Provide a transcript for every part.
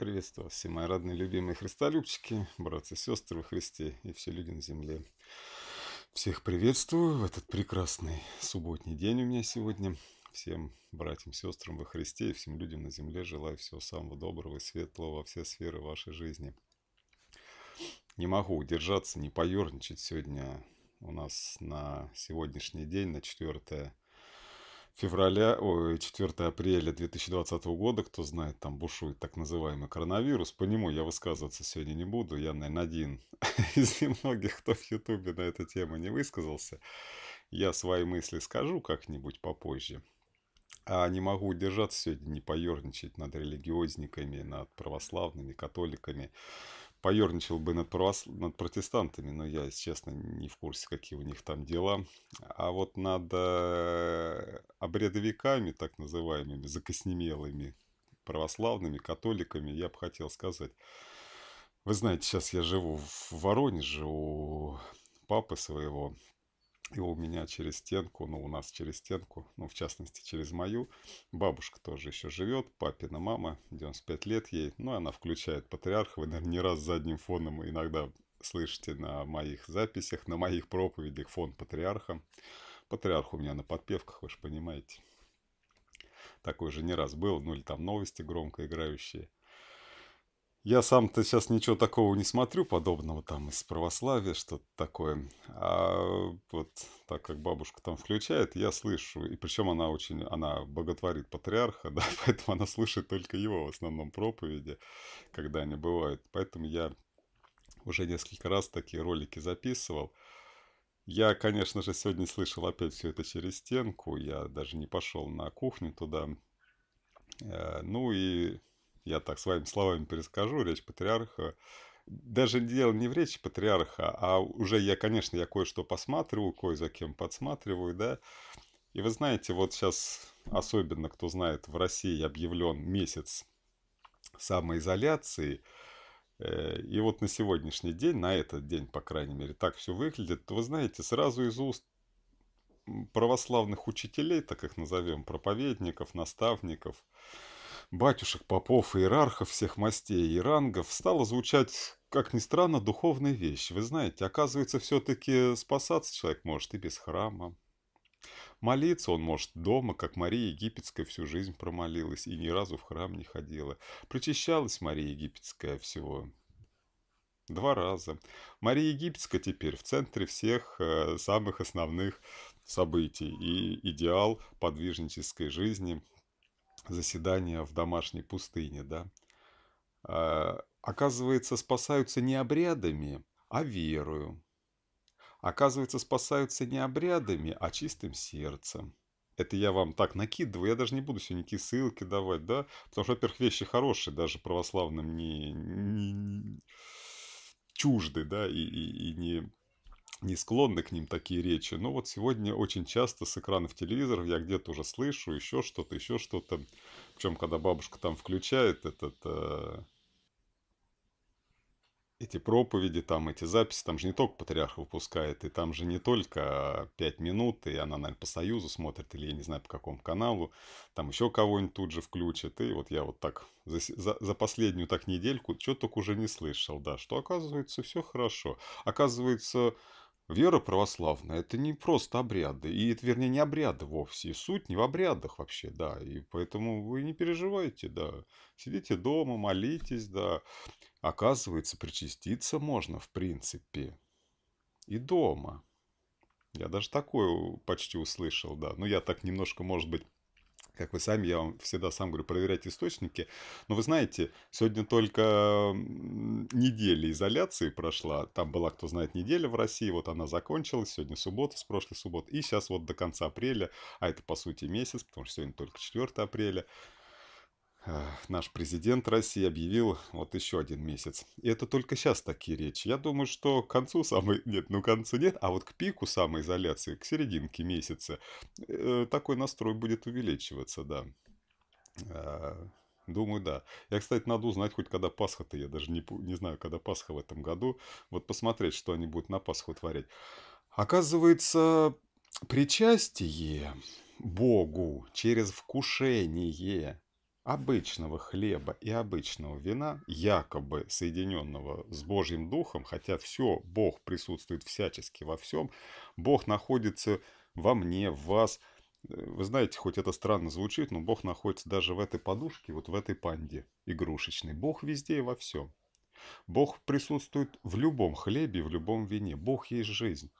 Приветствую вас, все мои родные, любимые христолюбчики, братцы и сестры во Христе и все люди на земле. Всех приветствую в этот прекрасный субботний день у меня сегодня. Всем братьям, сестрам во Христе и всем людям на земле желаю всего самого доброго и светлого во все сферы вашей жизни. Не могу удержаться, не поерничать сегодня у нас на сегодняшний день, на 4 февраля, ой, 4 апреля 2020 года, кто знает, там бушует так называемый коронавирус. По нему я высказываться сегодня не буду. Я, наверное, один из немногих, кто в Ютубе на эту тему не высказался. Я свои мысли скажу как-нибудь попозже. А не могу удержаться сегодня, не поерничать над религиозниками, над православными, католиками поерничал бы над, православ... над протестантами, но я, честно, не в курсе, какие у них там дела. А вот над э, обрядовиками, так называемыми, закоснемелыми православными, католиками, я бы хотел сказать. Вы знаете, сейчас я живу в Воронеже у папы своего, и у меня через стенку, ну, у нас через стенку, ну, в частности, через мою, бабушка тоже еще живет, папина мама, 95 лет ей, ну, она включает Патриарха, вы, наверное, не раз задним фоном иногда слышите на моих записях, на моих проповедях фон Патриарха. Патриарх у меня на подпевках, вы же понимаете. Такой же не раз был, ну, или там новости громко играющие – я сам-то сейчас ничего такого не смотрю, подобного там из православия, что-то такое. А вот так как бабушка там включает, я слышу. И причем она очень, она боготворит патриарха, да, поэтому она слышит только его в основном проповеди, когда они бывают. Поэтому я уже несколько раз такие ролики записывал. Я, конечно же, сегодня слышал опять все это через стенку. Я даже не пошел на кухню туда. Э, ну и я так своими словами перескажу, речь патриарха. Даже дело не в речи патриарха, а уже я, конечно, я кое-что посматриваю, кое за кем подсматриваю, да. И вы знаете, вот сейчас, особенно кто знает, в России объявлен месяц самоизоляции. Э, и вот на сегодняшний день, на этот день, по крайней мере, так все выглядит. Вы знаете, сразу из уст православных учителей, так их назовем, проповедников, наставников – батюшек, попов, иерархов всех мастей и рангов стала звучать, как ни странно, духовная вещь. Вы знаете, оказывается, все-таки спасаться человек может и без храма. Молиться он может дома, как Мария Египетская всю жизнь промолилась и ни разу в храм не ходила. Причащалась Мария Египетская всего два раза. Мария Египетская теперь в центре всех э, самых основных событий и идеал подвижнической жизни заседания в домашней пустыне, да, а, оказывается, спасаются не обрядами, а верою. Оказывается, спасаются не обрядами, а чистым сердцем. Это я вам так накидываю, я даже не буду сегодня никакие ссылки давать, да, потому что, во-первых, вещи хорошие, даже православным не, не, не чужды, да, и, и, и не не склонны к ним такие речи, но вот сегодня очень часто с экранов телевизоров я где-то уже слышу еще что-то, еще что-то. Причем, когда бабушка там включает этот... Э, эти проповеди, там эти записи, там же не только Патриарх выпускает, и там же не только 5 минут, и она, наверное, по Союзу смотрит, или я не знаю, по какому каналу, там еще кого-нибудь тут же включит, и вот я вот так за, за, за последнюю так недельку что только уже не слышал, да, что оказывается все хорошо. Оказывается, Вера православная – это не просто обряды, и это, вернее, не обряды вовсе, и суть не в обрядах вообще, да, и поэтому вы не переживайте, да, сидите дома, молитесь, да, оказывается, причаститься можно, в принципе, и дома. Я даже такое почти услышал, да, но ну, я так немножко, может быть, как вы сами, я вам всегда сам говорю, проверять источники. Но вы знаете, сегодня только неделя изоляции прошла. Там была, кто знает, неделя в России, вот она закончилась. Сегодня суббота, с прошлой субботы. И сейчас вот до конца апреля, а это по сути месяц, потому что сегодня только 4 апреля наш президент России объявил вот еще один месяц. И это только сейчас такие речи. Я думаю, что к концу самой... Нет, ну к концу нет, а вот к пику самоизоляции, к серединке месяца, э, такой настрой будет увеличиваться, да. А, думаю, да. Я, кстати, надо узнать хоть когда Пасха-то, я даже не, не знаю, когда Пасха в этом году. Вот посмотреть, что они будут на Пасху творить. Оказывается, причастие Богу через вкушение – обычного хлеба и обычного вина, якобы соединенного с Божьим Духом, хотя все, Бог присутствует всячески во всем, Бог находится во мне, в вас. Э, вы знаете, хоть это странно звучит, но Бог находится даже в этой подушке, вот в этой панде игрушечной. Бог везде и во всем. Бог присутствует в любом хлебе, в любом вине. Бог есть жизнь.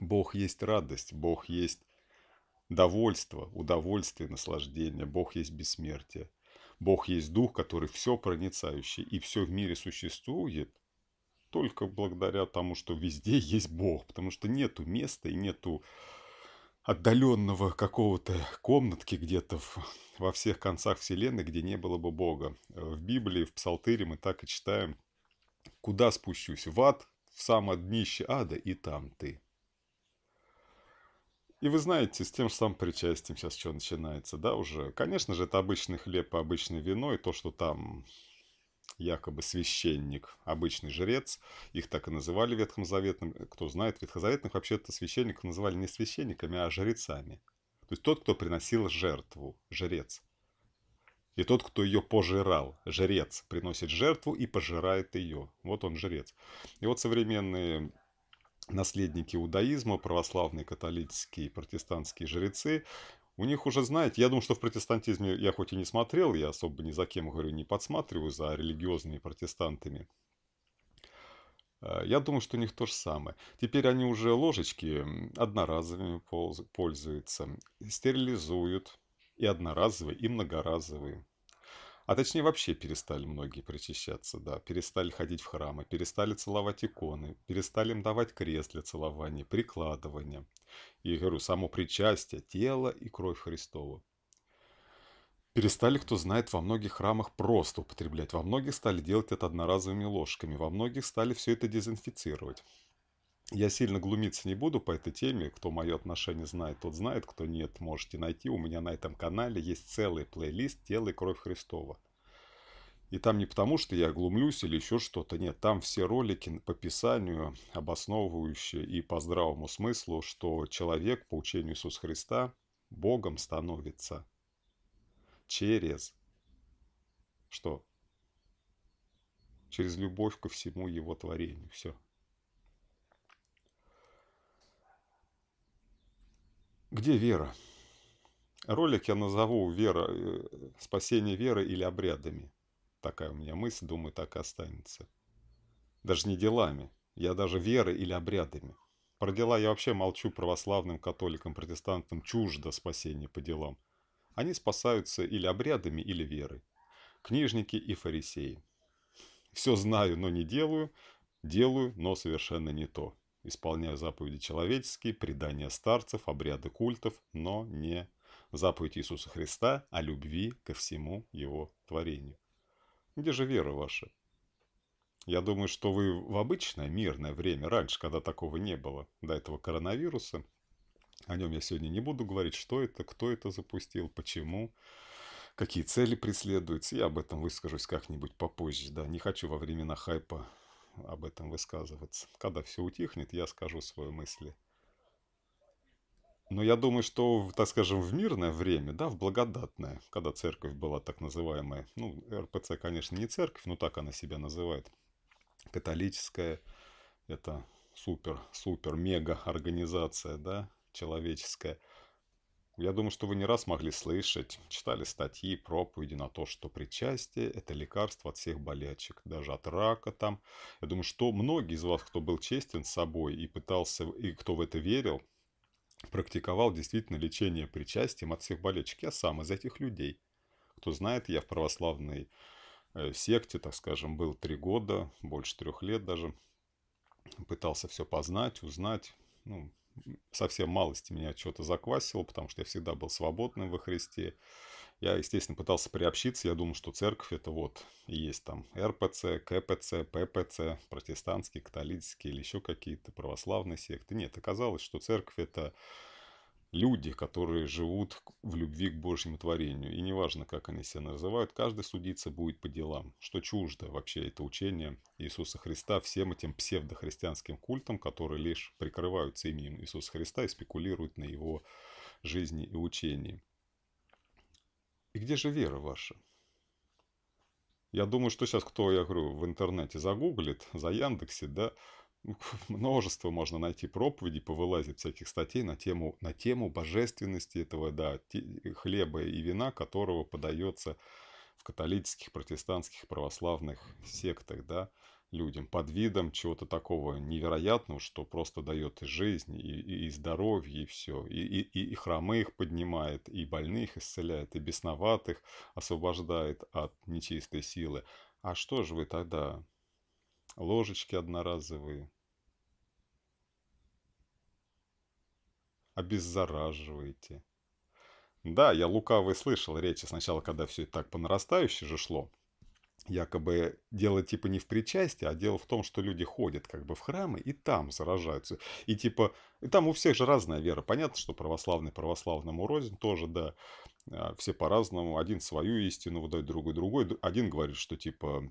Бог есть радость, Бог есть Довольство, удовольствие, наслаждение. Бог есть бессмертие. Бог есть Дух, который все проницающий. И все в мире существует только благодаря тому, что везде есть Бог. Потому что нету места и нету отдаленного какого-то комнатки где-то во всех концах Вселенной, где не было бы Бога. В Библии, в Псалтире мы так и читаем, куда спущусь, в ад, в самое днище ада, и там ты. И вы знаете, с тем же самым причастием сейчас что начинается, да, уже. Конечно же, это обычный хлеб и обычное вино, и то, что там якобы священник, обычный жрец. Их так и называли ветхозаветным. Э, кто знает, ветхозаветных вообще-то священников называли не священниками, а жрецами. То есть тот, кто приносил жертву, жрец. И тот, кто ее пожирал, жрец, приносит жертву и пожирает ее. Вот он жрец. И вот современные наследники иудаизма, православные, католические, протестантские жрецы, у них уже, знаете, я думаю, что в протестантизме я хоть и не смотрел, я особо ни за кем, говорю, не подсматриваю за религиозными протестантами. Э, я думаю, что у них то же самое. Теперь они уже ложечки одноразовыми пользуются, стерилизуют и одноразовые, и многоразовые. А точнее вообще перестали многие причащаться, да. Перестали ходить в храмы, перестали целовать иконы, перестали им давать крест для целования, прикладывания. И говорю, само причастие, тело и кровь Христова. Перестали, кто знает, во многих храмах просто употреблять. Во многих стали делать это одноразовыми ложками. Во многих стали все это дезинфицировать. Я сильно глумиться не буду по этой теме. Кто мое отношение знает, тот знает. Кто нет, можете найти. У меня на этом канале есть целый плейлист «Тело и кровь Христова». И там не потому, что я глумлюсь или еще что-то. Нет, там все ролики по Писанию, обосновывающие и по здравому смыслу, что человек по учению Иисуса Христа Богом становится через что? Через любовь ко всему его творению. Все. Где вера? Ролик я назову «Вера, э, спасение веры или обрядами». Такая у меня мысль, думаю, так и останется. Даже не делами. Я даже верой или обрядами. Про дела я вообще молчу православным, католикам, протестантам. Чуждо спасение по делам. Они спасаются или обрядами, или верой. Книжники и фарисеи. Все знаю, но не делаю. Делаю, но совершенно не то исполняя заповеди человеческие, предания старцев, обряды культов, но не заповедь Иисуса Христа а любви ко всему Его творению. Где же вера ваша? Я думаю, что вы в обычное мирное время, раньше, когда такого не было, до этого коронавируса, о нем я сегодня не буду говорить, что это, кто это запустил, почему, какие цели преследуются, я об этом выскажусь как-нибудь попозже, да, не хочу во времена хайпа об этом высказываться. Когда все утихнет, я скажу свои мысли. Но я думаю, что, так скажем, в мирное время, да, в благодатное, когда церковь была так называемая, ну, РПЦ, конечно, не церковь, но так она себя называет, католическая, это супер, супер, мега организация, да, человеческая – я думаю, что вы не раз могли слышать, читали статьи проповеди на то, что причастие – это лекарство от всех болячек, даже от рака там. Я думаю, что многие из вас, кто был честен с собой и пытался, и кто в это верил, практиковал действительно лечение причастием от всех болячек. Я сам из этих людей. Кто знает, я в православной э, секте, так скажем, был три года, больше трех лет даже. Пытался все познать, узнать, ну, совсем малости меня что-то заквасило, потому что я всегда был свободным во Христе. Я, естественно, пытался приобщиться. Я думал, что церковь это вот и есть там РПЦ, КПЦ, ППЦ, протестантские, католические или еще какие-то православные секты. Нет, оказалось, что церковь это люди, которые живут в любви к Божьему творению. И неважно, как они себя называют, каждый судиться будет по делам, что чуждо вообще это учение Иисуса Христа всем этим псевдохристианским культам, которые лишь прикрываются именем Иисуса Христа и спекулируют на его жизни и учении. И где же вера ваша? Я думаю, что сейчас кто, я говорю, в интернете загуглит, за Яндексе, да, ну, множество можно найти проповедей, повылазит всяких статей на тему, на тему божественности этого да, хлеба и вина, которого подается в католических, протестантских, православных сектах, да, людям под видом чего-то такого невероятного, что просто дает и жизнь, и, и, и здоровье, и все. И, и, и хромых поднимает, и больных исцеляет, и бесноватых освобождает от нечистой силы. А что же вы тогда? Ложечки одноразовые, обеззараживаете. Да, я лукавый слышал речи сначала, когда все это так по нарастающей же шло. Якобы дело типа не в причастии, а дело в том, что люди ходят как бы в храмы и там заражаются. И типа, и там у всех же разная вера. Понятно, что православный православному рознь тоже, да, а, все по-разному. Один свою истину выдает, другой другой. Один говорит, что типа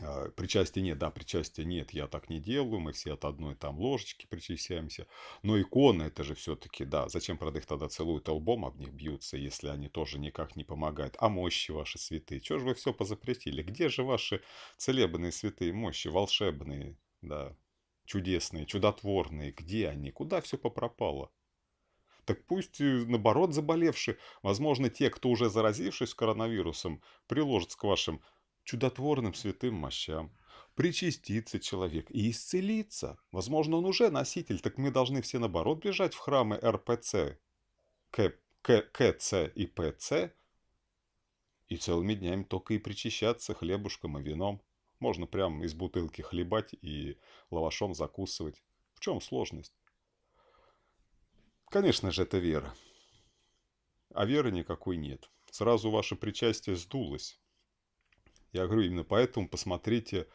а, причастия нет, да, причастия нет, я так не делаю, мы все от одной там ложечки причащаемся. Но иконы это же все-таки, да, зачем, правда, их тогда целуют лбом, об них бьются, если они тоже никак не помогают. А мощи ваши святые, чего же вы все позапретили? Где же ваши целебные святые мощи, волшебные, да, чудесные, чудотворные, где они, куда все попропало? Так пусть, э, наоборот, заболевшие, возможно, те, кто уже заразившись коронавирусом, приложат к вашим чудотворным святым мощам, причастится человек и исцелиться, Возможно, он уже носитель, так мы должны все наоборот бежать в храмы РПЦ, К, К, КЦ и ПЦ, и целыми днями только и причащаться хлебушком и вином. Можно прямо из бутылки хлебать и лавашом закусывать. В чем сложность? Конечно же, это вера. А веры никакой нет. Сразу ваше причастие сдулось. Я говорю, именно поэтому посмотрите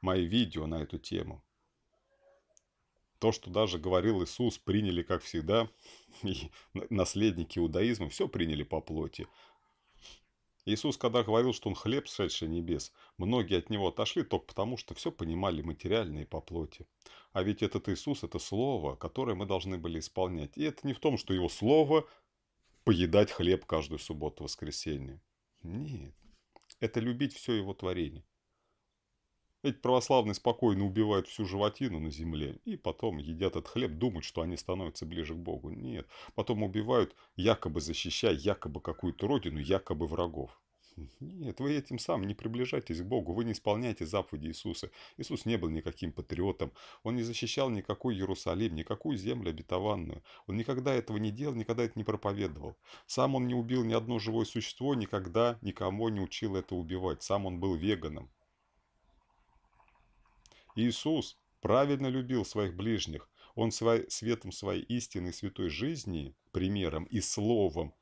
мои видео на эту тему. То, что даже говорил Иисус, приняли, как всегда, и наследники иудаизма, все приняли по плоти. Иисус, когда говорил, что он хлеб, сшедший небес, многие от него отошли только потому, что все понимали материально и по плоти. А ведь этот Иисус – это слово, которое мы должны были исполнять. И это не в том, что его слово – поедать хлеб каждую субботу-воскресенье. Нет это любить все его творение. Ведь православные спокойно убивают всю животину на земле, и потом едят этот хлеб, думают, что они становятся ближе к Богу. Нет, потом убивают, якобы защищая якобы какую-то родину, якобы врагов. Нет, вы этим сам не приближаетесь к Богу, вы не исполняете заповеди Иисуса. Иисус не был никаким патриотом, он не защищал никакой Иерусалим, никакую землю обетованную. Он никогда этого не делал, никогда это не проповедовал. Сам он не убил ни одно живое существо, никогда никому не учил это убивать. Сам он был веганом. Иисус правильно любил своих ближних. Он свой, светом своей истины и святой жизни, примером и словом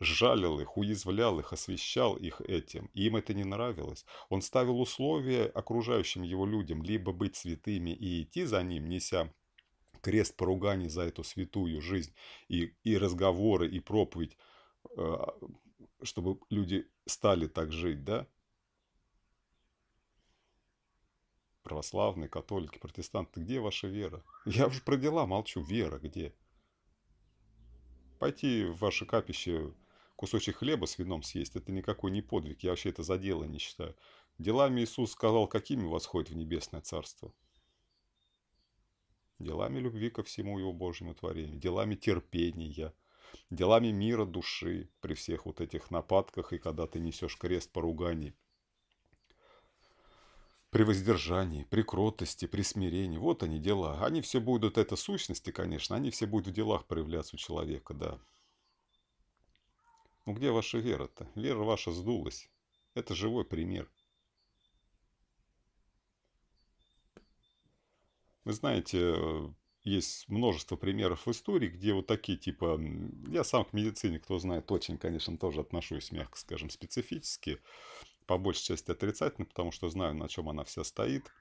жалил их, уязвлял их, освещал их этим. И им это не нравилось. Он ставил условия окружающим его людям либо быть святыми и идти за ним, неся крест поруганий за эту святую жизнь и, и разговоры, и проповедь, э, чтобы люди стали так жить, да? Православные, католики, протестанты, где ваша вера? Я уже про дела молчу, вера где? Пойти в ваше капище Кусочек хлеба с вином съесть – это никакой не подвиг, я вообще это за дело не считаю. Делами Иисус сказал, какими восходит в небесное царство. Делами любви ко всему его Божьему творению, делами терпения, делами мира души при всех вот этих нападках и когда ты несешь крест поруганий при воздержании, при кротости, при смирении. Вот они дела. Они все будут, это сущности, конечно, они все будут в делах проявляться у человека, да. Ну где ваша вера-то? Вера ваша сдулась. Это живой пример. Вы знаете, э, есть множество примеров в истории, где вот такие типа... Я сам к медицине, кто знает, очень, конечно, тоже отношусь, мягко скажем, специфически. По большей части отрицательно, потому что знаю, на чем она вся стоит –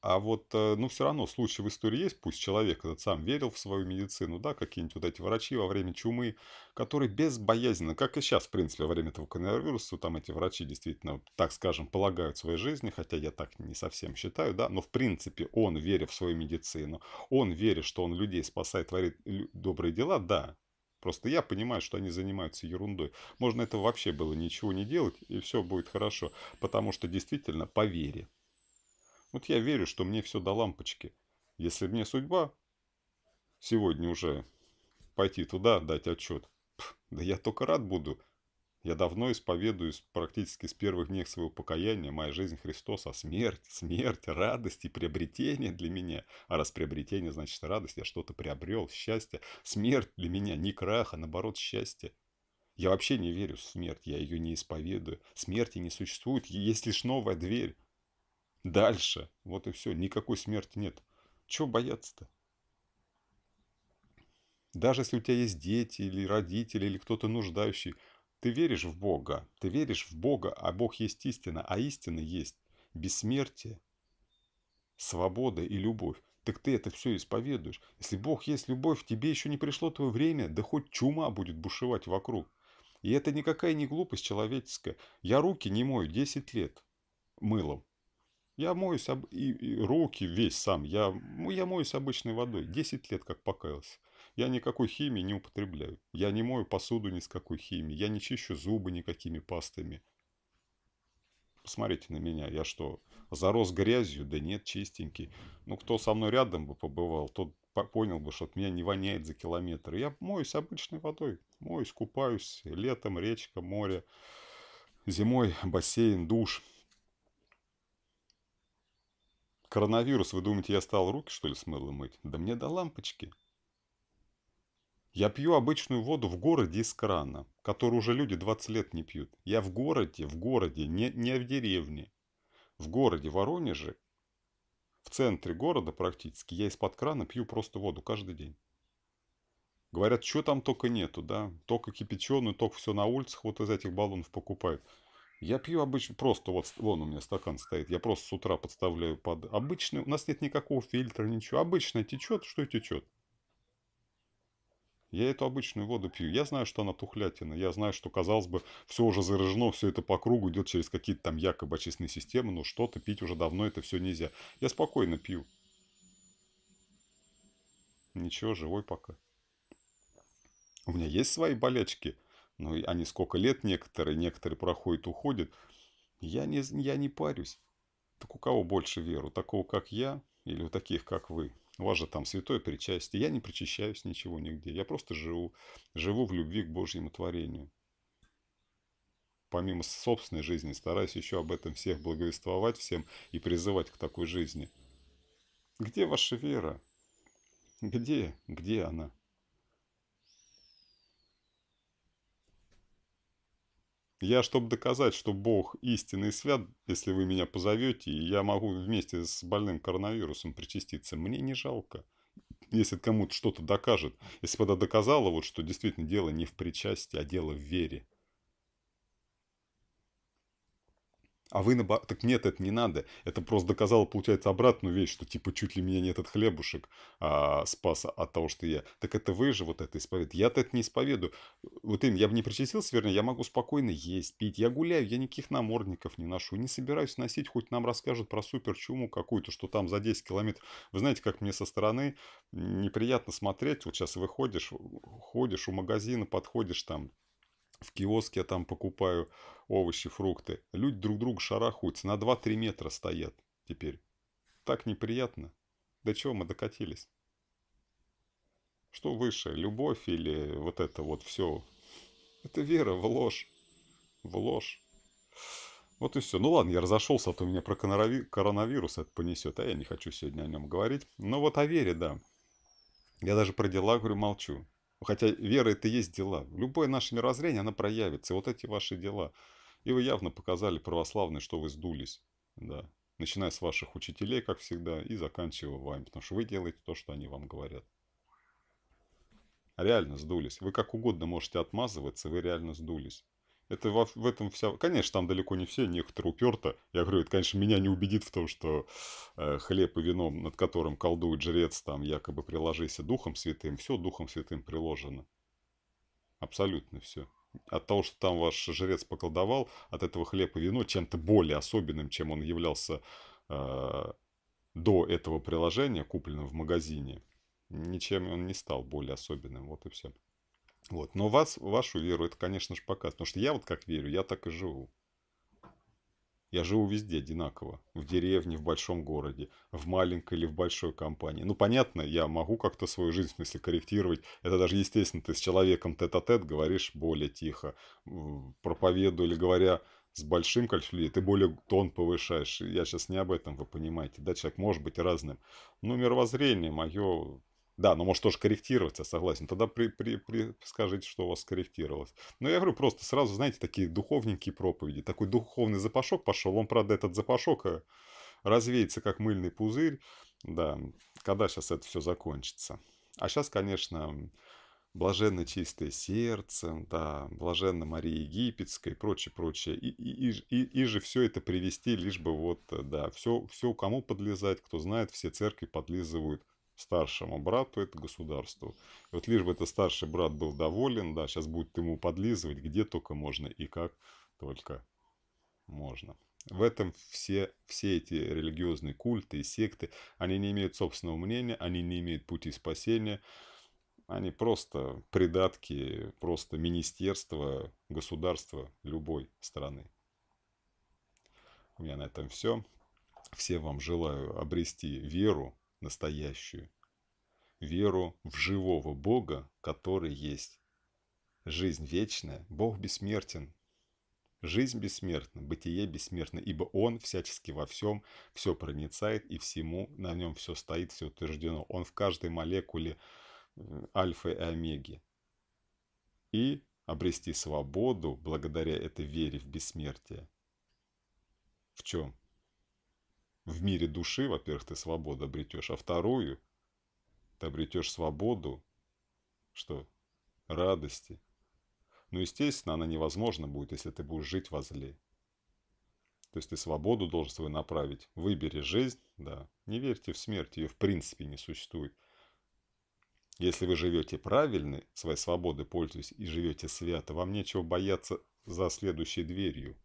а вот, э, ну, все равно случаи в истории есть, пусть человек этот сам верил в свою медицину, да, какие-нибудь вот эти врачи во время чумы, которые безбоязненно, как и сейчас, в принципе, во время этого коронавируса, там эти врачи действительно, так скажем, полагают своей жизни, хотя я так не совсем считаю, да, но в принципе он, верит в свою медицину, он, верит, что он людей спасает, творит добрые дела, да, Просто я понимаю, что они занимаются ерундой. Можно этого вообще было ничего не делать, и все будет хорошо. Потому что действительно, по вере, вот я верю, что мне все до лампочки. Если мне судьба сегодня уже пойти туда, дать отчет, да я только рад буду. Я давно исповедуюсь практически с первых дней своего покаяния. Моя жизнь Христос, а смерть, смерть, радость и приобретение для меня. А раз приобретение, значит радость, я что-то приобрел, счастье. Смерть для меня не крах, а наоборот счастье. Я вообще не верю в смерть, я ее не исповедую. Смерти не существует, есть лишь новая дверь. Дальше. Вот и все. Никакой смерти нет. Чего бояться-то? Даже если у тебя есть дети или родители или кто-то нуждающий, ты веришь в Бога, ты веришь в Бога, а Бог есть истина, а истина есть бессмертие, свобода и любовь. Так ты это все исповедуешь. Если Бог есть любовь, тебе еще не пришло твое время, да хоть чума будет бушевать вокруг. И это никакая не глупость человеческая. Я руки не мою 10 лет мылом. Я моюсь об... и, и руки весь сам. Я, я моюсь обычной водой. 10 лет как покаялся. Я никакой химии не употребляю. Я не мою посуду ни с какой химией. Я не чищу зубы никакими пастами. Посмотрите на меня. Я что, зарос грязью? Да нет, чистенький. Ну, кто со мной рядом бы побывал, тот понял бы, что от меня не воняет за километр. Я моюсь обычной водой. Моюсь, купаюсь. Летом речка, море. Зимой бассейн, душ – Коронавирус, вы думаете, я стал руки, что ли, с мылом мыть? Да мне до лампочки. Я пью обычную воду в городе из крана, которую уже люди 20 лет не пьют. Я в городе, в городе, не, не в деревне. В городе Воронеже, в центре города практически, я из-под крана пью просто воду каждый день. Говорят, что там только нету, да? Только кипяченую, только все на улицах вот из этих баллонов покупают. Я пью обычно просто, вот вон у меня стакан стоит, я просто с утра подставляю под обычный, у нас нет никакого фильтра, ничего, обычно течет, что и течет. Я эту обычную воду пью. Я знаю, что она тухлятина. Я знаю, что, казалось бы, все уже заражено, все это по кругу идет через какие-то там якобы очистные системы, но что-то пить уже давно это все нельзя. Я спокойно пью. Ничего, живой пока. У меня есть свои болячки, ну они сколько лет некоторые, некоторые проходят, уходят. Я не, я не парюсь. Так у кого больше веру? Такого, как я, или у таких, как вы? У вас же там святое причастие. Я не причащаюсь ничего нигде. Я просто живу, живу в любви к Божьему творению. Помимо собственной жизни, стараюсь еще об этом всех благовествовать всем и призывать к такой жизни. Где ваша вера? Где? Где она? Я, чтобы доказать, что Бог истинный и свят, если вы меня позовете, и я могу вместе с больным коронавирусом причаститься, мне не жалко. Если кому-то что-то докажет. Если бы она доказала, вот, что действительно дело не в причастии, а дело в вере. а вы на... Так нет, это не надо. Это просто доказало, получается, обратную вещь, что типа чуть ли меня не этот хлебушек а, спас от того, что я. Так это вы же вот это исповедуете. Я-то это не исповедую. Вот им, я бы не причастился, вернее, я могу спокойно есть, пить. Я гуляю, я никаких намордников не ношу, не собираюсь носить, хоть нам расскажут про суперчуму какую-то, что там за 10 километров. Вы знаете, как мне со стороны неприятно смотреть. Вот сейчас выходишь, ходишь у магазина, подходишь там, в киоске я там покупаю овощи, фрукты. Люди друг друга шарахаются, на 2-3 метра стоят теперь. Так неприятно. До чего мы докатились? Что выше, любовь или вот это вот все? Это вера в ложь. В ложь. Вот и все. Ну ладно, я разошелся, а то меня про коронавирус это понесет, а я не хочу сегодня о нем говорить. Но вот о вере, да. Я даже про дела, говорю, молчу. Хотя вера это и есть дела. Любое наше мирозрение, она проявится. И вот эти ваши дела. И вы явно показали православные, что вы сдулись. Да. Начиная с ваших учителей, как всегда, и заканчивая вами. Потому что вы делаете то, что они вам говорят. Реально сдулись. Вы как угодно можете отмазываться, вы реально сдулись. Это во, в этом вся... Конечно, там далеко не все, некоторые уперто. Я говорю, это, конечно, меня не убедит в том, что э, хлеб и вино, над которым колдует жрец, там якобы приложися Духом Святым, все Духом Святым приложено. Абсолютно все. От того, что там ваш жрец поколдовал, от этого хлеб и вино чем-то более особенным, чем он являлся э, до этого приложения, купленного в магазине, ничем он не стал более особенным. Вот и все. Вот. Но вас, вашу веру это, конечно же, показывает. Потому что я вот как верю, я так и живу. Я живу везде одинаково. В деревне, в большом городе, в маленькой или в большой компании. Ну, понятно, я могу как-то свою жизнь, в смысле, корректировать. Это даже естественно, ты с человеком тет-а-тет -тет говоришь более тихо. Проповедуя или говоря с большим количеством людей, ты более тон повышаешь. Я сейчас не об этом, вы понимаете. Да, человек может быть разным. Но ну, мировоззрение мое да, но ну, может тоже корректироваться, согласен. Тогда при, при, при, скажите, что у вас скорректировалось. Но ну, я говорю, просто сразу, знаете, такие духовненькие проповеди. Такой духовный запашок пошел. Он, правда, этот запашок э, развеется, как мыльный пузырь. Да, когда сейчас это все закончится? А сейчас, конечно, блаженно чистое сердце, да, блаженно Мария Египетская и прочее, прочее. И, и, и, и, и же все это привести, лишь бы вот, э, да, все, все кому подлезать, кто знает, все церкви подлизывают – старшему брату это государству. И вот лишь бы этот старший брат был доволен, да, сейчас будет ему подлизывать, где только можно и как только можно. В этом все, все эти религиозные культы и секты, они не имеют собственного мнения, они не имеют пути спасения, они просто придатки, просто министерства, государства любой страны. У меня на этом все. Всем вам желаю обрести веру, настоящую. Веру в живого Бога, который есть. Жизнь вечная, Бог бессмертен. Жизнь бессмертна, бытие бессмертно, ибо Он всячески во всем все проницает и всему, на нем все стоит, все утверждено. Он в каждой молекуле э, альфа и омеги. И обрести свободу благодаря этой вере в бессмертие. В чем? в мире души, во-первых, ты свободу обретешь, а вторую, ты обретешь свободу, что? Радости. Ну, естественно, она невозможна будет, если ты будешь жить во зле. То есть ты свободу должен свою направить. Выбери жизнь, да. Не верьте в смерть, ее в принципе не существует. Если вы живете правильно, своей свободой пользуясь и живете свято, вам нечего бояться за следующей дверью.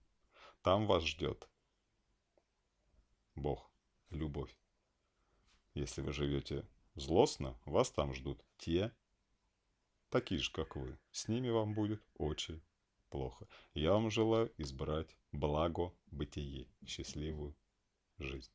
Там вас ждет Бог, любовь. Если вы живете злостно, вас там ждут те, такие же, как вы. С ними вам будет очень плохо. Я вам желаю избрать благо бытие, счастливую жизнь.